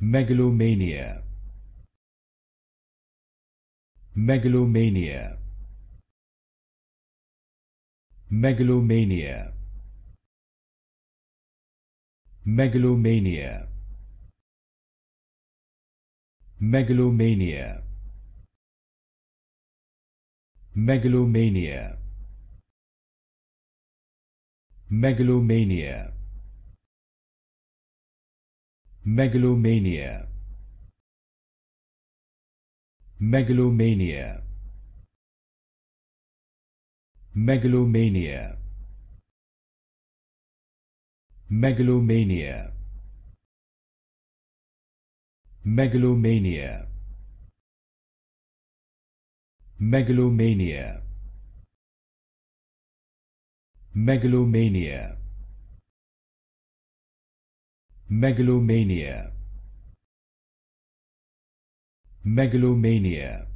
megalomania megalomania megalomania megalomania megalomania megalomania megalomania megalomania megalomania megalomania megalomania megalomania megalomania megalomania megalomania megalomania